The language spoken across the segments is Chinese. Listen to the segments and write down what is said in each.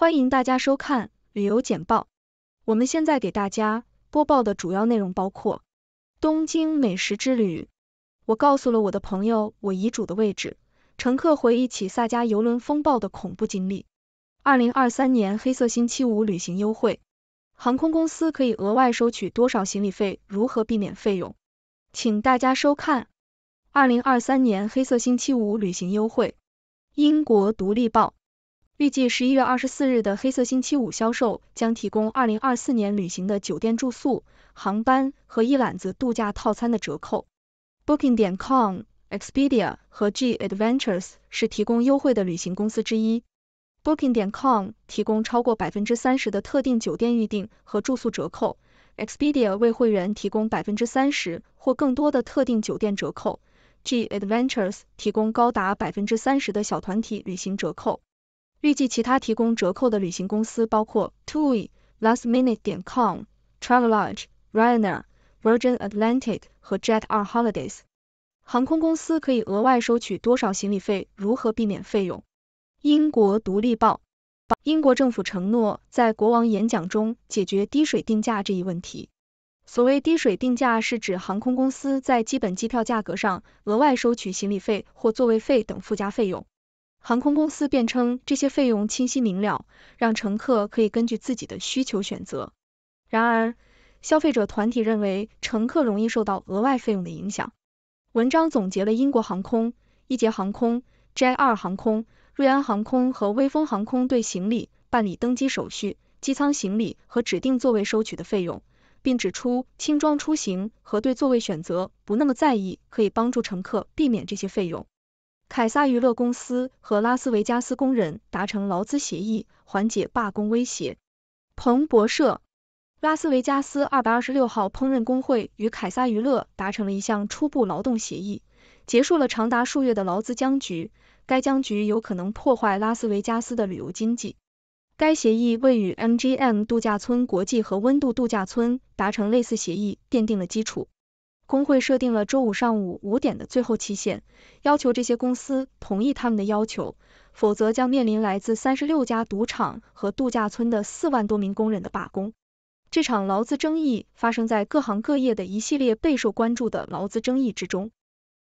欢迎大家收看旅游简报。我们现在给大家播报的主要内容包括：东京美食之旅。我告诉了我的朋友我遗嘱的位置。乘客回忆起萨迦游轮风暴的恐怖经历。二零二三年黑色星期五旅行优惠，航空公司可以额外收取多少行李费？如何避免费用？请大家收看二零二三年黑色星期五旅行优惠。英国独立报。预计十一月二十四日的黑色星期五销售将提供二零二四年旅行的酒店住宿、航班和一揽子度假套餐的折扣。Booking.com、Expedia 和 G Adventures 是提供优惠的旅行公司之一。Booking.com 提供超过百分之三十的特定酒店预订和住宿折扣，Expedia 为会员提供百分之三十或更多的特定酒店折扣，G Adventures 提供高达百分之三十的小团体旅行折扣。预计其他提供折扣的旅行公司包括 Tui、Last Minute 点 com、Travelodge、Ryanair、Virgin Atlantic 和 Jet r Holidays。航空公司可以额外收取多少行李费？如何避免费用？英国独立报。英国政府承诺在国王演讲中解决“滴水定价”这一问题。所谓“滴水定价”是指航空公司在基本机票价格上额外收取行李费或座位费等附加费用。航空公司辩称，这些费用清晰明了，让乘客可以根据自己的需求选择。然而，消费者团体认为，乘客容易受到额外费用的影响。文章总结了英国航空、一捷航空、J2 航空、瑞安航空和威风航空对行李办理登机手续、机舱行李和指定座位收取的费用，并指出轻装出行和对座位选择不那么在意，可以帮助乘客避免这些费用。凯撒娱乐公司和拉斯维加斯工人达成劳资协议，缓解罢工威胁。彭博社，拉斯维加斯二百二十六号烹饪工会与凯撒娱乐达成了一项初步劳动协议，结束了长达数月的劳资僵局。该僵局有可能破坏拉斯维加斯的旅游经济。该协议为与 MGM 度假村国际和温度度假村达成类似协议奠定了基础。工会设定了周五上午五点的最后期限，要求这些公司同意他们的要求，否则将面临来自三十六家赌场和度假村的四万多名工人的罢工。这场劳资争议发生在各行各业的一系列备受关注的劳资争议之中。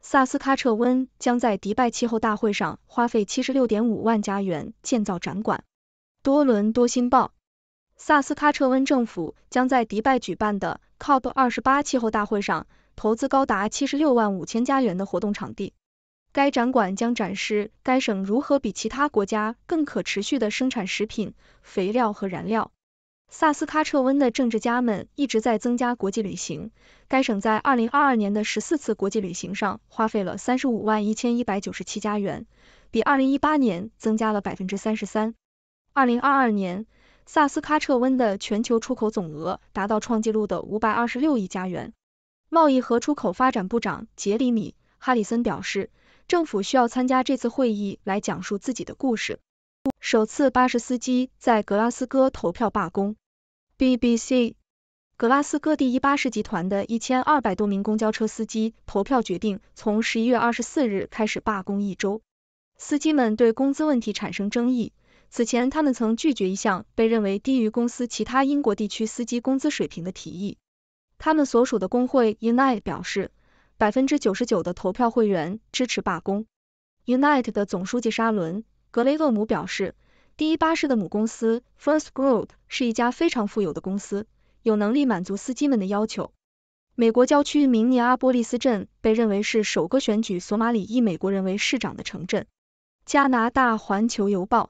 萨斯喀彻温将在迪拜气候大会上花费七十六点五万加元建造展馆。多伦多新报：萨斯喀彻温政府将在迪拜举办的 COP 二十八气候大会上。投资高达七十六万五千加元的活动场地。该展馆将展示该省如何比其他国家更可持续的生产食品、肥料和燃料。萨斯喀彻温的政治家们一直在增加国际旅行。该省在二零二二年的十四次国际旅行上花费了三十五万一千一百九十七加元，比二零一八年增加了百分之三十三。二零二二年，萨斯喀彻温的全球出口总额达到创纪录的五百二十六亿加元。贸易和出口发展部长杰里米·哈里森表示，政府需要参加这次会议来讲述自己的故事。首次巴士司机在格拉斯哥投票罢工。BBC，格拉斯哥第一巴士集团的一千二百多名公交车司机投票决定从十一月二十四日开始罢工一周。司机们对工资问题产生争议，此前他们曾拒绝一项被认为低于公司其他英国地区司机工资水平的提议。他们所属的工会 Unite 表示，百分之九十九的投票会员支持罢工。Unite 的总书记沙伦·格雷厄姆表示，第一巴士的母公司 First Group 是一家非常富有的公司，有能力满足司机们的要求。美国郊区明尼阿波利斯镇被认为是首个选举索马里裔美国人为市长的城镇。加拿大《环球邮报》：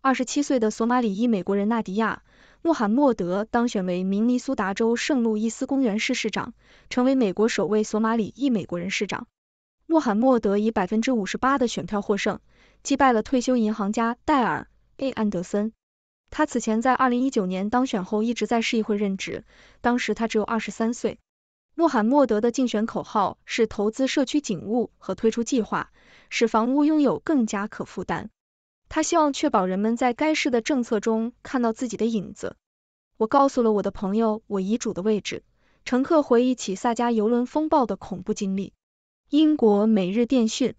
二十七岁的索马里裔美国人纳迪亚。穆罕默德当选为明尼苏达州圣路易斯公园市市长，成为美国首位索马里裔美国人市长。穆罕默德以百分之五十八的选票获胜，击败了退休银行家戴尔 ·A· 安德森。他此前在二零一九年当选后一直在市议会任职，当时他只有二十三岁。穆罕默德的竞选口号是投资社区警务和推出计划，使房屋拥有更加可负担。他希望确保人们在该市的政策中看到自己的影子。我告诉了我的朋友我遗嘱的位置。乘客回忆起萨迦游轮风暴的恐怖经历。英国每日电讯：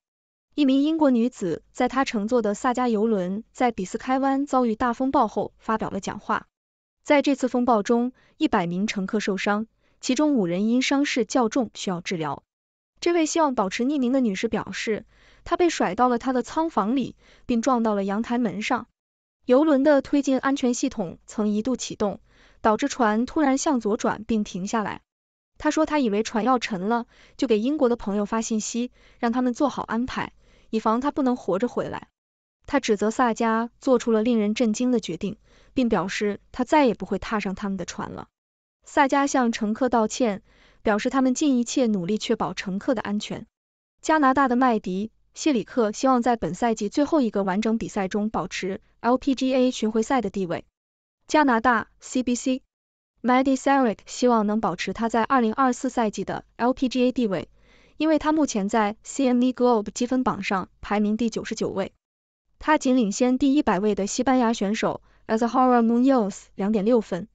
一名英国女子在她乘坐的萨迦游轮在比斯开湾遭遇大风暴后发表了讲话。在这次风暴中，一百名乘客受伤，其中五人因伤势较重需要治疗。这位希望保持匿名的女士表示，她被甩到了她的舱房里，并撞到了阳台门上。游轮的推进安全系统曾一度启动，导致船突然向左转并停下来。她说，她以为船要沉了，就给英国的朋友发信息，让他们做好安排，以防她不能活着回来。她指责萨迦做出了令人震惊的决定，并表示她再也不会踏上他们的船了。萨迦向乘客道歉。表示他们尽一切努力确保乘客的安全。加拿大的麦迪谢里克希望在本赛季最后一个完整比赛中保持 LPGA 巡回赛的地位。加拿大 CBC，Maddy s e r i c 希望能保持他在2024赛季的 LPGA 地位，因为他目前在 CME Globe 积分榜上排名第九十九位，他仅领先第一百位的西班牙选手 Azahara Munoz 两点六分。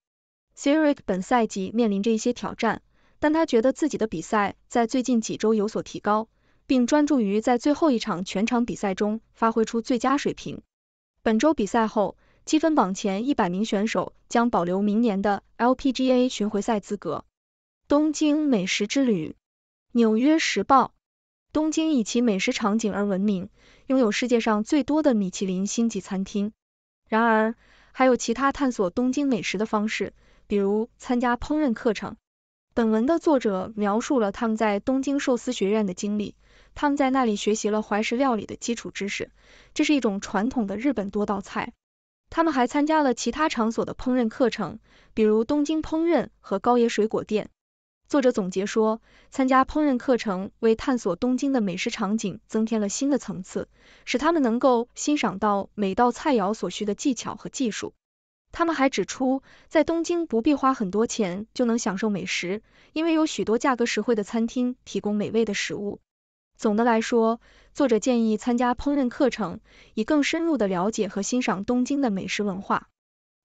r i 克本赛季面临着一些挑战。但他觉得自己的比赛在最近几周有所提高，并专注于在最后一场全场比赛中发挥出最佳水平。本周比赛后，积分榜前一百名选手将保留明年的 LPGA 巡回赛资格。东京美食之旅，《纽约时报》：东京以其美食场景而闻名，拥有世界上最多的米其林星级餐厅。然而，还有其他探索东京美食的方式，比如参加烹饪课程。本文的作者描述了他们在东京寿司学院的经历。他们在那里学习了怀石料理的基础知识，这是一种传统的日本多道菜。他们还参加了其他场所的烹饪课程，比如东京烹饪和高野水果店。作者总结说，参加烹饪课程为探索东京的美食场景增添了新的层次，使他们能够欣赏到每道菜肴所需的技巧和技术。他们还指出，在东京不必花很多钱就能享受美食，因为有许多价格实惠的餐厅提供美味的食物。总的来说，作者建议参加烹饪课程，以更深入的了解和欣赏东京的美食文化。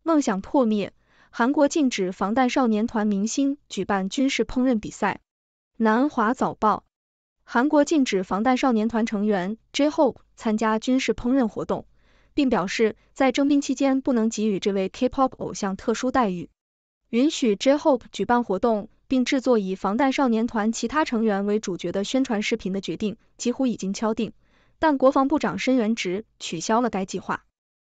梦想破灭，韩国禁止防弹少年团明星举办军事烹饪比赛。南华早报：韩国禁止防弹少年团成员 J-Hope 参加军事烹饪活动。并表示，在征兵期间不能给予这位 K-pop 偶像特殊待遇。允许 J-Hope 举办活动并制作以防弹少年团其他成员为主角的宣传视频的决定几乎已经敲定，但国防部长申元直取消了该计划。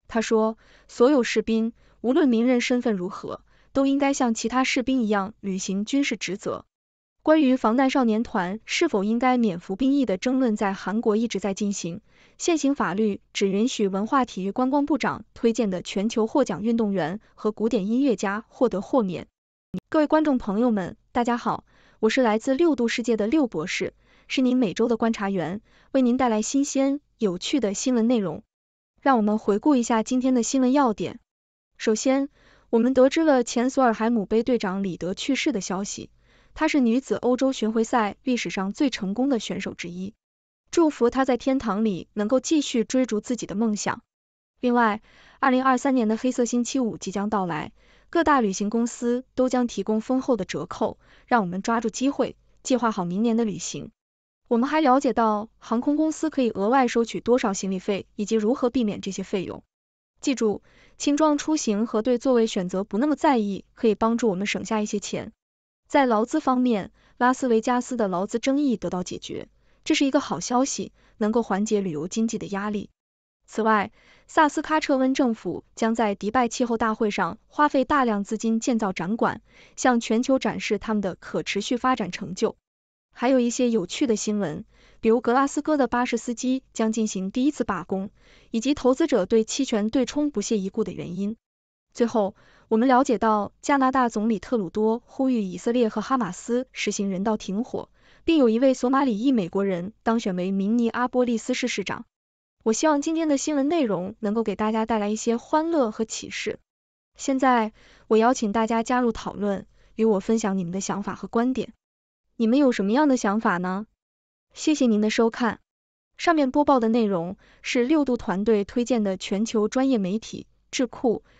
他说：“所有士兵，无论名人身份如何，都应该像其他士兵一样履行军事职责。”关于防弹少年团是否应该免服兵役的争论在韩国一直在进行。现行法律只允许文化体育观光部长推荐的全球获奖运动员和古典音乐家获得豁免。各位观众朋友们，大家好，我是来自六度世界的六博士，是您每周的观察员，为您带来新鲜有趣的新闻内容。让我们回顾一下今天的新闻要点。首先，我们得知了前索尔海姆杯队长李德去世的消息。她是女子欧洲巡回赛历史上最成功的选手之一，祝福她在天堂里能够继续追逐自己的梦想。另外，二零二三年的黑色星期五即将到来，各大旅行公司都将提供丰厚的折扣，让我们抓住机会，计划好明年的旅行。我们还了解到，航空公司可以额外收取多少行李费，以及如何避免这些费用。记住，轻装出行和对座位选择不那么在意，可以帮助我们省下一些钱。在劳资方面，拉斯维加斯的劳资争议得到解决，这是一个好消息，能够缓解旅游经济的压力。此外，萨斯喀彻温政府将在迪拜气候大会上花费大量资金建造展馆，向全球展示他们的可持续发展成就。还有一些有趣的新闻，比如格拉斯哥的巴士司机将进行第一次罢工，以及投资者对期权对冲不屑一顾的原因。最后，我们了解到加拿大总理特鲁多呼吁以色列和哈马斯实行人道停火，并有一位索马里裔美国人当选为明尼阿波利斯市市长。我希望今天的新闻内容能够给大家带来一些欢乐和启示。现在，我邀请大家加入讨论，与我分享你们的想法和观点。你们有什么样的想法呢？谢谢您的收看。上面播报的内容是六度团队推荐的全球专业媒体智库。